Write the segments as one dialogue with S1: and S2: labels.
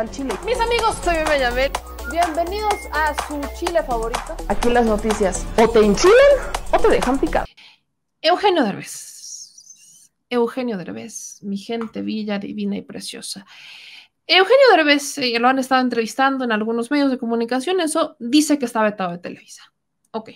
S1: al chile. Mis amigos, soy Benjamín. Bienvenidos a su chile favorito. Aquí las noticias. O te enchilan o te dejan picar. Eugenio Derbez. Eugenio Derbez, mi gente villa divina y preciosa. Eugenio Derbez eh, lo han estado entrevistando en algunos medios de comunicación, eso dice que está vetado de Televisa. Ok.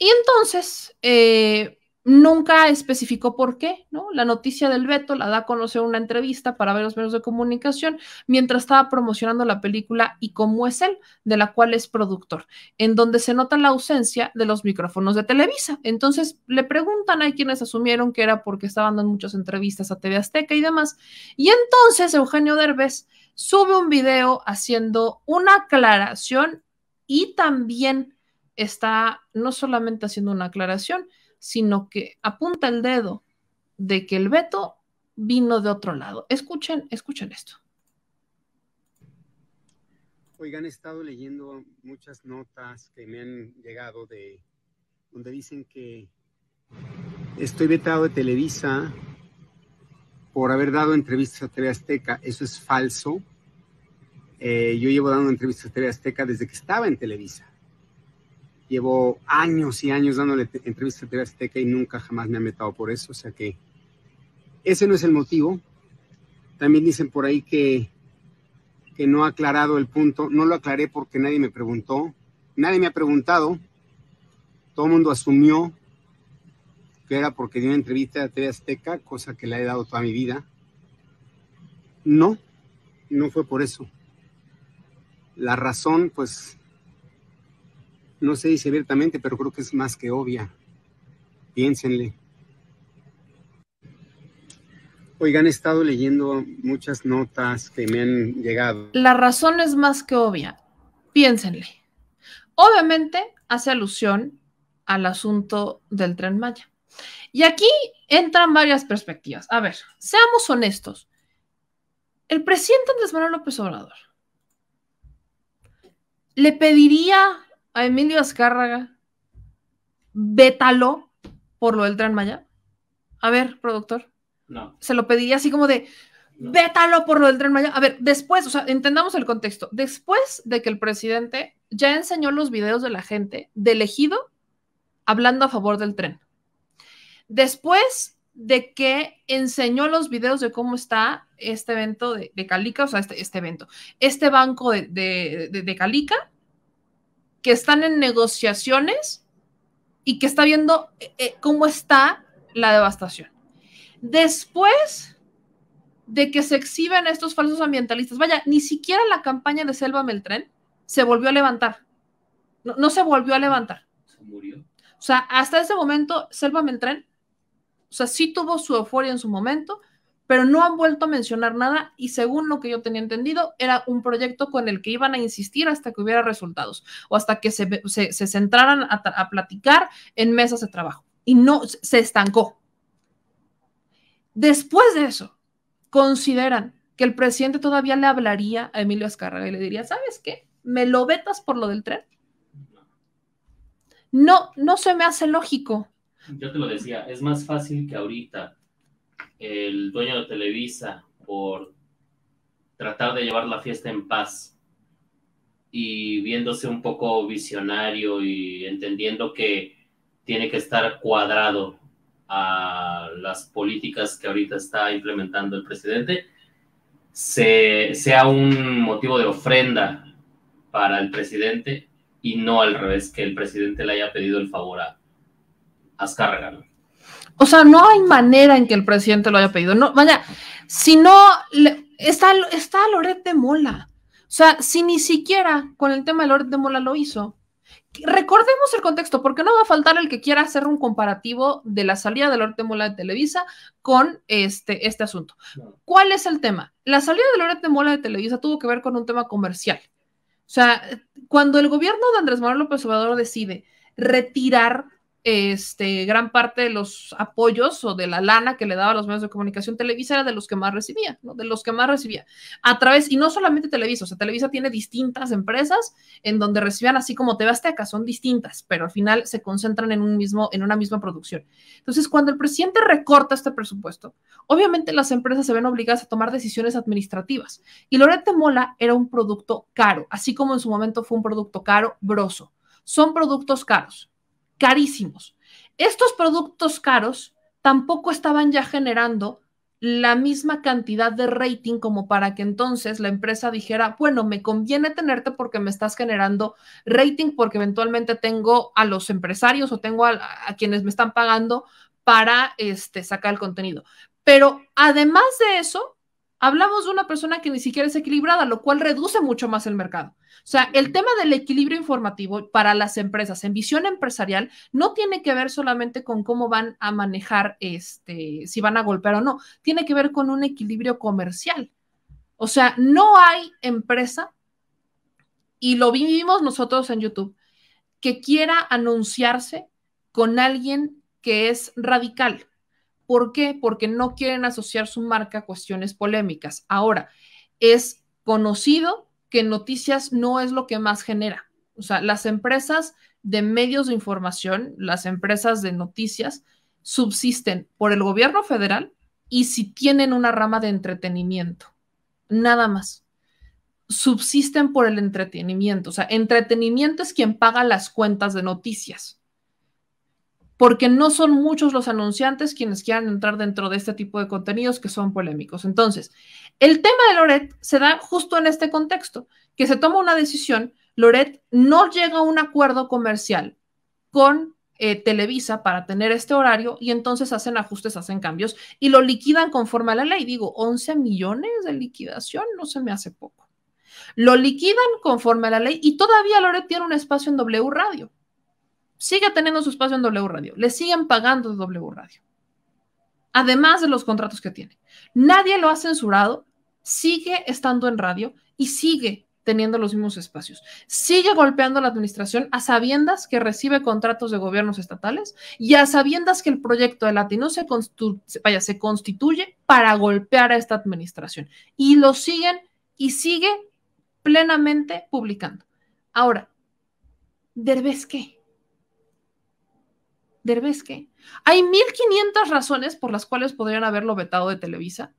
S1: Y entonces, eh, Nunca especificó por qué, ¿no? La noticia del veto la da a conocer una entrevista para ver los medios de comunicación mientras estaba promocionando la película Y cómo es él, de la cual es productor, en donde se nota la ausencia de los micrófonos de Televisa. Entonces le preguntan, a quienes asumieron que era porque estaban dando muchas entrevistas a TV Azteca y demás. Y entonces Eugenio Derbez sube un video haciendo una aclaración y también está no solamente haciendo una aclaración, sino que apunta el dedo de que el veto vino de otro lado. Escuchen, escuchen esto.
S2: Oigan, he estado leyendo muchas notas que me han llegado de donde dicen que estoy vetado de Televisa por haber dado entrevistas a TV Azteca. Eso es falso. Eh, yo llevo dando entrevistas a TV Azteca desde que estaba en Televisa llevo años y años dándole entrevistas a TV Azteca y nunca jamás me ha metido por eso, o sea que ese no es el motivo. También dicen por ahí que, que no ha aclarado el punto, no lo aclaré porque nadie me preguntó, nadie me ha preguntado, todo el mundo asumió que era porque di una entrevista a TV Azteca, cosa que le he dado toda mi vida. No, no fue por eso. La razón, pues no se dice abiertamente, pero creo que es más que obvia. Piénsenle. Oigan, he estado leyendo muchas notas que me han llegado.
S1: La razón es más que obvia. Piénsenle. Obviamente hace alusión al asunto del tren Maya. Y aquí entran varias perspectivas. A ver, seamos honestos. El presidente Andrés Manuel López Obrador le pediría a Emilio Azcárraga, vétalo por lo del Tren Maya? A ver, productor. No. Se lo pediría así como de, vétalo por lo del Tren Maya. A ver, después, o sea, entendamos el contexto. Después de que el presidente ya enseñó los videos de la gente de ejido hablando a favor del tren. Después de que enseñó los videos de cómo está este evento de, Calica, o sea, este, este, evento, este banco de Calica, que están en negociaciones y que está viendo eh, eh, cómo está la devastación. Después de que se exhiben estos falsos ambientalistas, vaya, ni siquiera la campaña de Selva Meltrén se volvió a levantar. No, se volvió a levantar. Se murió. O sea, hasta ese momento, Selva Meltrén o sea, sí tuvo su euforia en su momento, pero no han vuelto a mencionar nada y según lo que yo tenía entendido, era un proyecto con el que iban a insistir hasta que hubiera resultados o hasta que se, centraran a, platicar en mesas de trabajo. Y no, se estancó. Después de eso, consideran que el presidente todavía le hablaría a Emilio Azcárraga y le diría, ¿sabes qué? ¿Me lo vetas por lo del tren? No, no se me hace lógico.
S2: Yo te lo decía, es más fácil que
S1: ahorita el dueño de Televisa por tratar de llevar la fiesta en paz y viéndose un poco visionario y entendiendo que tiene que estar cuadrado a las políticas que ahorita está implementando el presidente, se, sea un motivo de ofrenda para el presidente y no al revés, que el presidente le haya pedido el favor a Azcárraga. O sea, no hay manera en que el presidente lo haya pedido. No, vaya, si no, está, está Loret de Mola. O sea, si ni siquiera con el tema de Loret de Mola lo hizo. Recordemos el contexto, porque no va a faltar el que quiera hacer un comparativo de la salida de Loret de Mola de Televisa con este, este asunto. ¿Cuál es el tema? La salida de Loret de Mola de Televisa tuvo que ver con un tema comercial. O sea, cuando el gobierno de Andrés Manuel López Obrador decide retirar este, gran parte de los apoyos o de la lana que le daba a los medios de comunicación Televisa era de los que más recibía, de los que más recibía. A través, y no solamente Televisa, o sea, Televisa tiene distintas empresas en donde recibían así como TV Azteca, son distintas, pero al final se concentran en, un mismo, en una misma producción. Entonces, cuando el presidente recorta este presupuesto, obviamente las empresas se ven obligadas a tomar decisiones administrativas. Y Lorete Mola era un producto caro, así como en su momento fue un producto caro, broso. Son productos caros carísimos. Estos productos caros tampoco estaban ya generando la misma cantidad de rating como para que entonces la empresa dijera, bueno, me conviene tenerte porque me estás generando rating porque eventualmente tengo a los empresarios o tengo a, quienes me están pagando para este, sacar el contenido. Pero además de eso, hablamos de una persona que ni siquiera es equilibrada, lo cual reduce mucho más el mercado. O sea, el tema del equilibrio informativo para las empresas en visión empresarial no tiene que ver solamente con cómo van a manejar, este, si van a golpear o no, tiene que ver con un equilibrio comercial. O sea, no hay empresa, y lo vivimos nosotros en YouTube, que quiera anunciarse con alguien que es radical ¿Por qué? Porque no quieren asociar su marca a cuestiones polémicas. Ahora, es conocido que noticias no es lo que más genera. O sea, las empresas de medios de información, las empresas de noticias, subsisten por el gobierno federal y si tienen una rama de entretenimiento, nada más. Subsisten por el entretenimiento. O sea, entretenimiento es quien paga las cuentas de noticias porque no son muchos los anunciantes quienes quieran entrar dentro de este tipo de contenidos que son polémicos. Entonces, el tema de Loret se da justo en este contexto, que se toma una decisión, Loret no llega a un acuerdo comercial con eh, Televisa para tener este horario y entonces hacen ajustes, hacen cambios y lo liquidan conforme a la ley. Digo, 11 millones de liquidación no se me hace poco. Lo liquidan conforme a la ley y todavía Loret tiene un espacio en W Radio sigue teniendo su espacio en W Radio, le siguen pagando W Radio, además de los contratos que tiene. Nadie lo ha censurado, sigue estando en radio y sigue teniendo los mismos espacios. Sigue golpeando a la administración a sabiendas que recibe contratos de gobiernos estatales y a sabiendas que el proyecto de Latino se, se constituye para golpear a esta administración. Y lo siguen y sigue plenamente publicando. Ahora, ¿Derbez qué? Derbezque. Hay 1500 razones por las cuales podrían haberlo vetado de Televisa.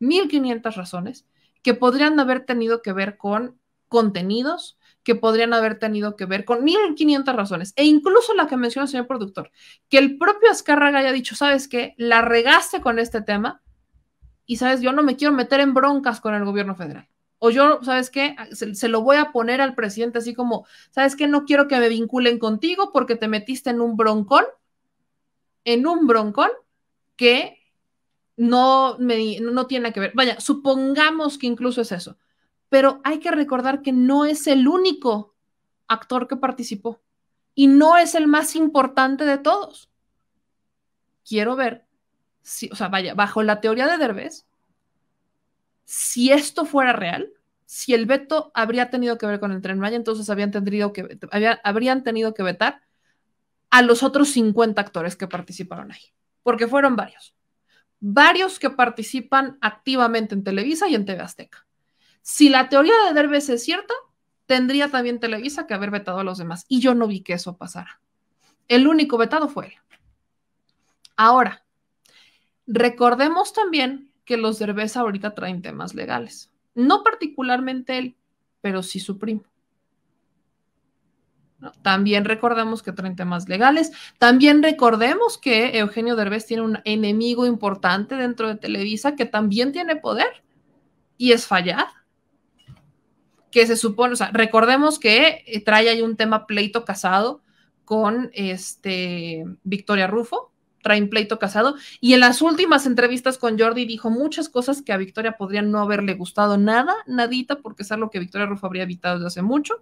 S1: 1500 razones que podrían haber tenido que ver con contenidos, que podrían haber tenido que ver con 1500 razones, e incluso la que menciona el señor productor, que el propio Azcárraga haya dicho, ¿sabes qué? La regaste con este tema y, ¿sabes? Yo no me quiero meter en broncas con el gobierno federal. O yo, ¿sabes qué? Se, se lo voy a poner al presidente así como, ¿sabes qué? No quiero que me vinculen contigo porque te metiste en un broncón en un broncón que no, no tiene que ver. Vaya, supongamos que incluso es eso, pero hay que recordar que no es el único actor que participó y no es el más importante de todos. Quiero ver si, o sea, vaya, bajo la teoría de Derbez, si esto fuera real, si el veto habría tenido que ver con el tren Maya, entonces habían tenido que, habrían tenido que vetar a los otros 50 actores que participaron ahí, porque fueron varios. Varios que participan activamente en Televisa y en TV Azteca. Si la teoría de Derbez es cierta, tendría también Televisa que haber vetado a los demás. Y yo no vi que eso pasara. El único vetado fue él. Ahora, recordemos también que los Derbez ahorita traen temas legales. No particularmente él, pero sí su primo. También recordemos que traen temas legales. También recordemos que Eugenio Derbez tiene un enemigo importante dentro de Televisa que también tiene poder y es fallar Que se supone, o sea, recordemos que eh, trae ahí un tema pleito casado con este Victoria Rufo, trae un pleito casado y en las últimas entrevistas con Jordi dijo muchas cosas que a Victoria podrían no haberle gustado nada, nadita, porque es algo que Victoria Rufo habría evitado desde hace mucho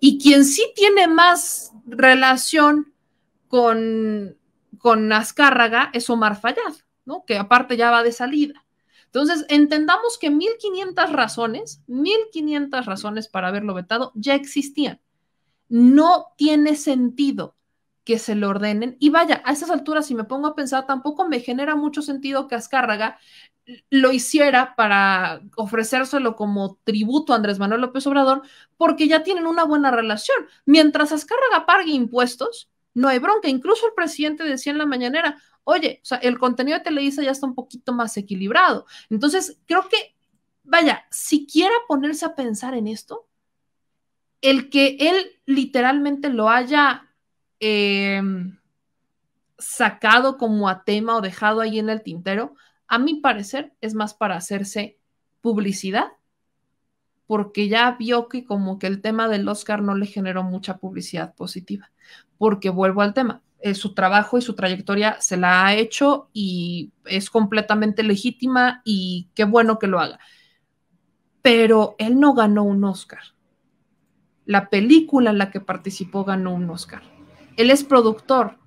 S1: y quien sí tiene más relación con, con Azcárraga es Omar Fayad, ¿no? que aparte ya va de salida. Entonces, entendamos que 1500 razones, 1500 razones para haberlo vetado ya existían. No tiene sentido que se lo ordenen. Y vaya, a esas alturas, si me pongo a pensar, tampoco me genera mucho sentido que Azcárraga lo hiciera para ofrecérselo como tributo a Andrés Manuel López Obrador, porque ya tienen una buena relación. Mientras Azcárraga pague impuestos, no hay bronca. Incluso el presidente decía en la mañanera, oye, el contenido de Televisa ya está un poquito más equilibrado. Entonces, creo que, vaya, siquiera ponerse a pensar en esto, el que él literalmente lo haya Em, sacado como a tema o dejado ahí en el tintero, a mi parecer es más para hacerse publicidad, porque ya vio que como que el tema del Oscar no le generó mucha publicidad positiva, porque vuelvo al tema, eh, su trabajo y su trayectoria se la ha hecho y es completamente legítima y qué bueno que lo haga. Pero él no ganó un Oscar. La película en la que participó ganó un Oscar él es productor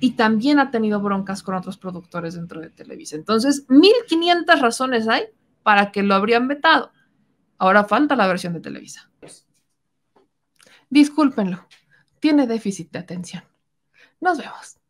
S1: y también ha tenido broncas con otros productores dentro de Televisa. Entonces, 1500 razones hay para que lo habrían vetado. Ahora falta la versión de Televisa. Discúlpenlo, tiene déficit de atención. Nos vemos.